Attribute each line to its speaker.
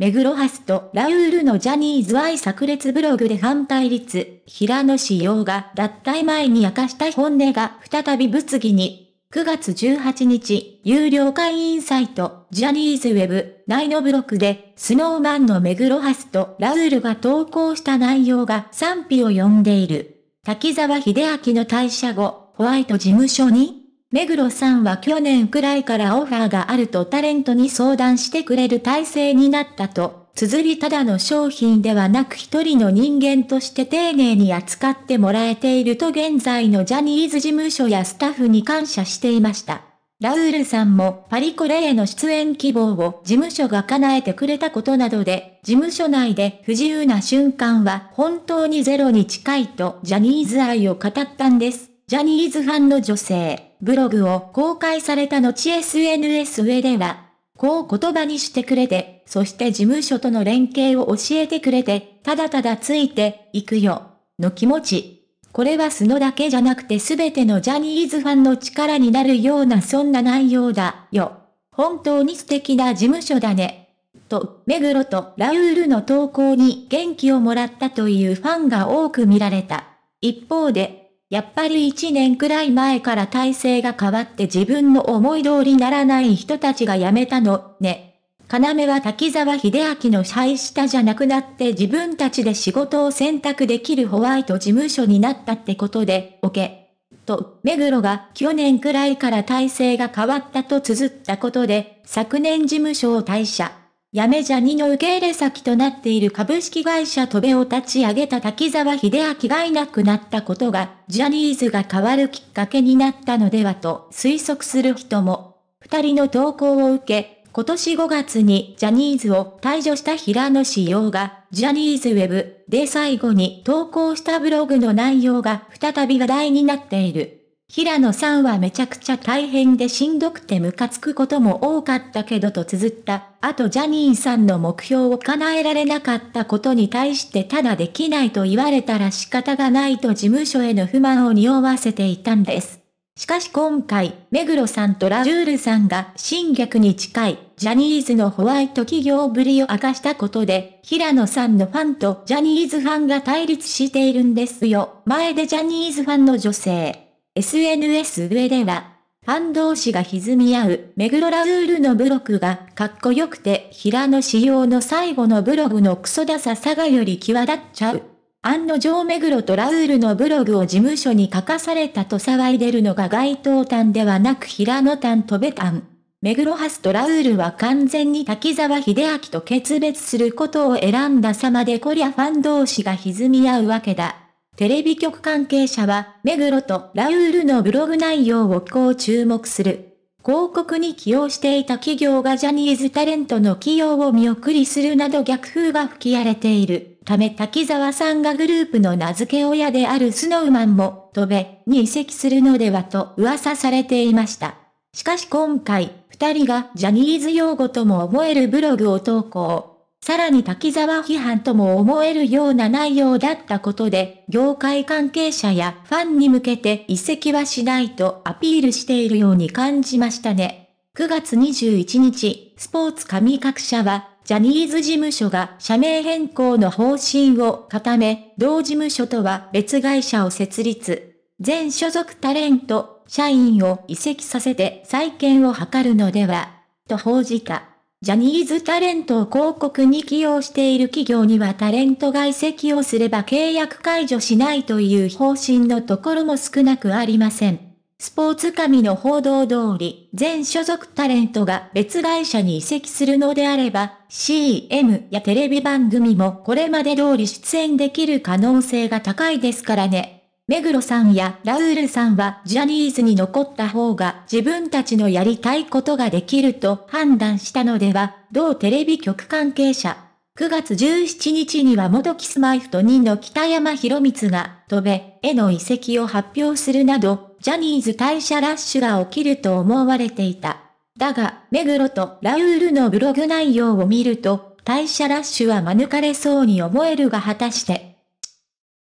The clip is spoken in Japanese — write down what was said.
Speaker 1: 目黒ハスとラウールのジャニーズ愛炸裂ブログで反対率、平野紫耀が脱退前に明かした本音が再び物議に。9月18日、有料会員サイト、ジャニーズウェブ内のブログで、スノーマンの目黒ハスとラウールが投稿した内容が賛否を呼んでいる。滝沢秀明の退社後、ホワイト事務所に目黒さんは去年くらいからオファーがあるとタレントに相談してくれる体制になったと、綴りただの商品ではなく一人の人間として丁寧に扱ってもらえていると現在のジャニーズ事務所やスタッフに感謝していました。ラウールさんもパリコレへの出演希望を事務所が叶えてくれたことなどで、事務所内で不自由な瞬間は本当にゼロに近いとジャニーズ愛を語ったんです。ジャニーズファンの女性、ブログを公開された後 SNS 上では、こう言葉にしてくれて、そして事務所との連携を教えてくれて、ただただついて、いくよ、の気持ち。これは素のだけじゃなくて全てのジャニーズファンの力になるようなそんな内容だ、よ。本当に素敵な事務所だね。と、目黒とラウールの投稿に元気をもらったというファンが多く見られた。一方で、やっぱり一年くらい前から体制が変わって自分の思い通りならない人たちが辞めたの、ね。要は滝沢秀明の廃下じゃなくなって自分たちで仕事を選択できるホワイト事務所になったってことで、オ、OK、ケ。と、目黒が去年くらいから体制が変わったと綴ったことで、昨年事務所を退社。やめじゃにの受け入れ先となっている株式会社トベを立ち上げた滝沢秀明がいなくなったことが、ジャニーズが変わるきっかけになったのではと推測する人も。二人の投稿を受け、今年5月にジャニーズを退場した平野志陽が、ジャニーズウェブで最後に投稿したブログの内容が再び話題になっている。平野さんはめちゃくちゃ大変でしんどくてムカつくことも多かったけどと綴った。あとジャニーさんの目標を叶えられなかったことに対してただできないと言われたら仕方がないと事務所への不満を匂わせていたんです。しかし今回、目黒さんとラジュールさんが新逆に近いジャニーズのホワイト企業ぶりを明かしたことで、平野さんのファンとジャニーズファンが対立しているんですよ。前でジャニーズファンの女性。SNS 上では、ファン同士が歪み合う目黒ラウールのブログがかっこよくて平野仕様の最後のブログのクソダサさがより際立っちゃう。案の定目黒とラウールのブログを事務所に書かされたと騒いでるのが街頭端ではなく平野端とべメ目黒ハスとラウールは完全に滝沢秀明と決別することを選んだ様でこりゃファン同士が歪み合うわけだ。テレビ局関係者は、目黒とラウールのブログ内容をこう注目する。広告に起用していた企業がジャニーズタレントの起用を見送りするなど逆風が吹き荒れている。ため滝沢さんがグループの名付け親であるスノーマンも、飛べ、に移籍するのではと噂されていました。しかし今回、二人がジャニーズ用語とも思えるブログを投稿。さらに滝沢批判とも思えるような内容だったことで、業界関係者やファンに向けて移籍はしないとアピールしているように感じましたね。9月21日、スポーツ紙各社は、ジャニーズ事務所が社名変更の方針を固め、同事務所とは別会社を設立。全所属タレント、社員を移籍させて再建を図るのでは、と報じた。ジャニーズタレントを広告に起用している企業にはタレントが移籍をすれば契約解除しないという方針のところも少なくありません。スポーツ紙の報道通り、全所属タレントが別会社に移籍するのであれば、CM やテレビ番組もこれまで通り出演できる可能性が高いですからね。目黒さんやラウールさんはジャニーズに残った方が自分たちのやりたいことができると判断したのでは、同テレビ局関係者。9月17日には元キスマイフと2の北山博光が、飛べ、への遺跡を発表するなど、ジャニーズ退社ラッシュが起きると思われていた。だが、目黒とラウールのブログ内容を見ると、退社ラッシュは免れそうに思えるが果たして、